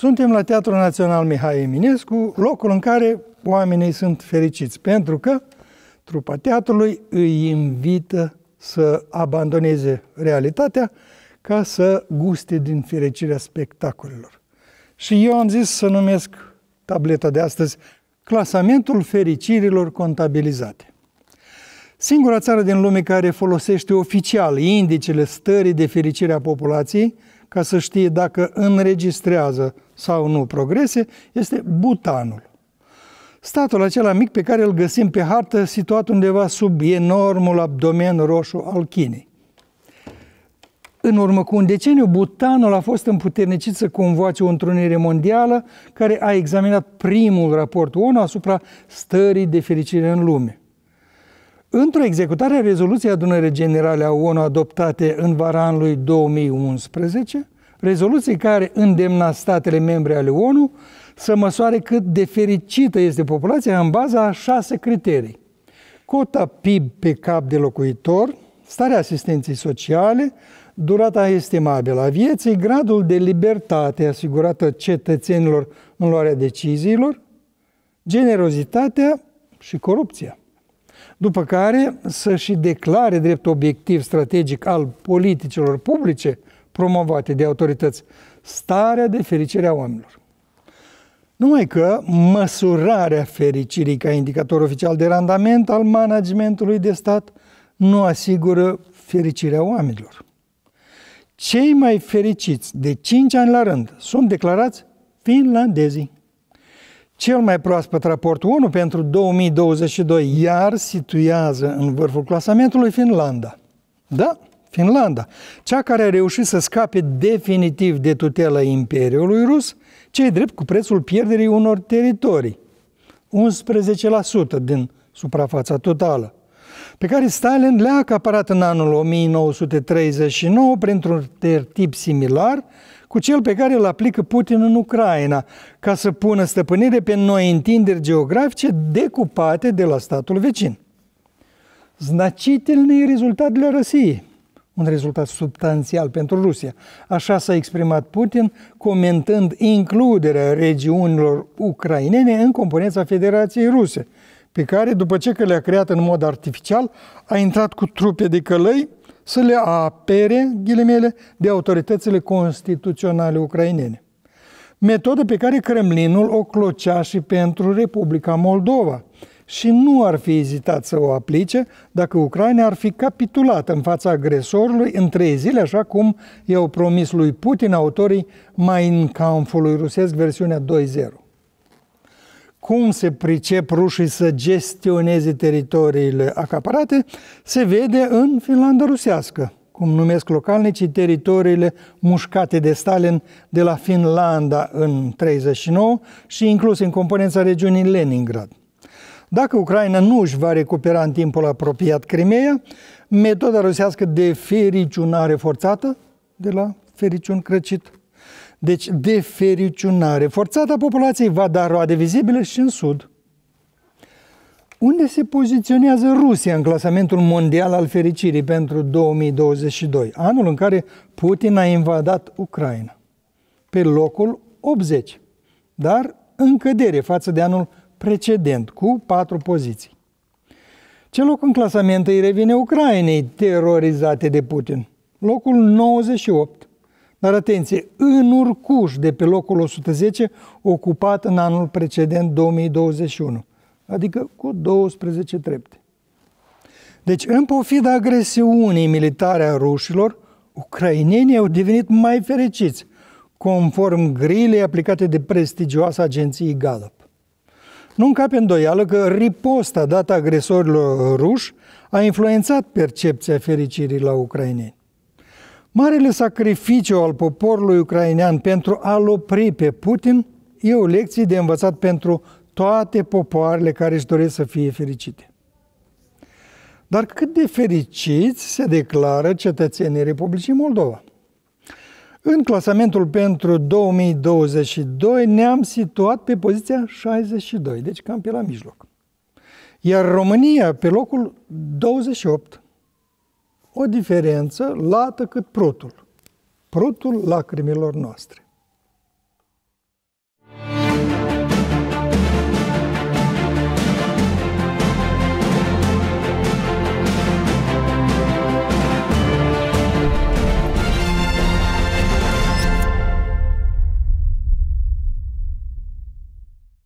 Suntem la Teatrul Național Mihai Eminescu, locul în care oamenii sunt fericiți, pentru că trupa teatrului îi invită să abandoneze realitatea ca să guste din fericirea spectacolilor. Și eu am zis să numesc tableta de astăzi clasamentul fericirilor contabilizate. Singura țară din lume care folosește oficial indicele stării de fericire a populației ca să știe dacă înregistrează sau nu progrese, este Butanul. Statul acela mic pe care îl găsim pe hartă, situat undeva sub enormul abdomen roșu al Chinei. În urmă cu un deceniu, Butanul a fost împuternicit să convoace o întrunire mondială care a examinat primul raport ONU asupra stării de fericire în lume. Într-o executare a rezoluției adunării generale a ONU adoptate în vara anului 2011, rezoluție care îndemna statele membre ale ONU să măsoare cât de fericită este populația în baza a șase criterii. Cota PIB pe cap de locuitor, starea asistenței sociale, durata estimabilă a vieții, gradul de libertate asigurată cetățenilor în luarea deciziilor, generozitatea și corupția. După care să și declare drept obiectiv strategic al politicilor publice – promovate de autorități, starea de fericire a oamenilor. Numai că măsurarea fericirii ca indicator oficial de randament al managementului de stat nu asigură fericirea oamenilor. Cei mai fericiți de 5 ani la rând sunt declarați finlandezii. Cel mai proaspăt raport ONU pentru 2022 iar situează în vârful clasamentului Finlanda. Da? Finlanda, cea care a reușit să scape definitiv de tutela Imperiului Rus, cei drept cu prețul pierderii unor teritorii, 11% din suprafața totală, pe care Stalin le-a acaparat în anul 1939 printr-un tertip similar cu cel pe care îl aplică Putin în Ucraina, ca să pună stăpânire pe noi întinderi geografice decupate de la statul vecin. Значительные результат la России – un rezultat substanțial pentru Rusia. Așa s-a exprimat Putin, comentând includerea regiunilor ucrainene în componența Federației Ruse, pe care, după ce că le-a creat în mod artificial, a intrat cu trupe de călăi să le apere, ghilimele, de autoritățile constituționale ucrainene. Metodă pe care Kremlinul o clocea și pentru Republica Moldova – și nu ar fi ezitat să o aplice dacă Ucraina ar fi capitulat în fața agresorului în trei zile, așa cum i-au promis lui Putin autorii mai Mein Kampfului rusesc, versiunea 2.0. Cum se pricep rușii să gestioneze teritoriile acaparate se vede în Finlanda rusească, cum numesc localnicii teritoriile mușcate de Stalin de la Finlanda în 39 și incluse în componența regiunii Leningrad. Dacă Ucraina nu își va recupera în timpul apropiat Crimea, metoda rusească de fericiunare forțată, de la fericiun crăcit, deci de fericiunare forțată a populației va da roade vizibile și în sud. Unde se poziționează Rusia în clasamentul mondial al fericirii pentru 2022, anul în care Putin a invadat Ucraina? Pe locul 80, dar în cădere față de anul precedent cu patru poziții. Ce loc în clasament îi revine Ucrainei terorizate de Putin? Locul 98. Dar atenție, în Urcuș, de pe locul 110, ocupat în anul precedent 2021, adică cu 12 trepte. Deci, în pofida agresiunii militare a rușilor, ucrainenii au devenit mai fericiți, conform grilei aplicate de prestigioasa agenție Gallup. Nu încape îndoială că riposta dată agresorilor ruși a influențat percepția fericirii la ucraineni. Marele sacrificiu al poporului ucrainean pentru a-l opri pe Putin e o lecție de învățat pentru toate popoarele care își doresc să fie fericite. Dar cât de fericiți se declară cetățenii Republicii Moldova? În clasamentul pentru 2022 ne-am situat pe poziția 62, deci cam pe la mijloc. Iar România pe locul 28. O diferență lată cât prutul. Prutul lacrimilor noastre.